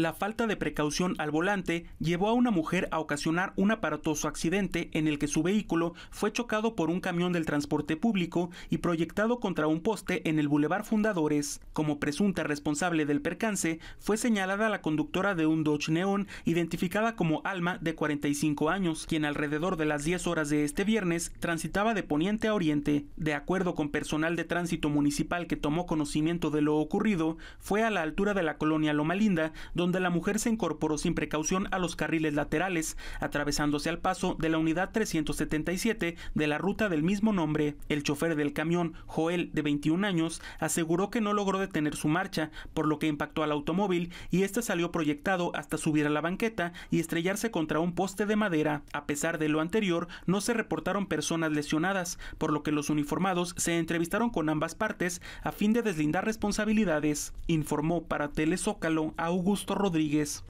La falta de precaución al volante llevó a una mujer a ocasionar un aparatoso accidente en el que su vehículo fue chocado por un camión del transporte público y proyectado contra un poste en el Boulevard Fundadores. Como presunta responsable del percance, fue señalada la conductora de un Dodge Neon identificada como Alma de 45 años, quien alrededor de las 10 horas de este viernes transitaba de poniente a oriente. De acuerdo con personal de tránsito municipal que tomó conocimiento de lo ocurrido, fue a la altura de la colonia Loma Linda, donde la mujer se incorporó sin precaución a los carriles laterales, atravesándose al paso de la unidad 377 de la ruta del mismo nombre. El chofer del camión, Joel, de 21 años, aseguró que no logró detener su marcha, por lo que impactó al automóvil y este salió proyectado hasta subir a la banqueta y estrellarse contra un poste de madera. A pesar de lo anterior, no se reportaron personas lesionadas, por lo que los uniformados se entrevistaron con ambas partes a fin de deslindar responsabilidades, informó para Telezócalo Augusto Rodríguez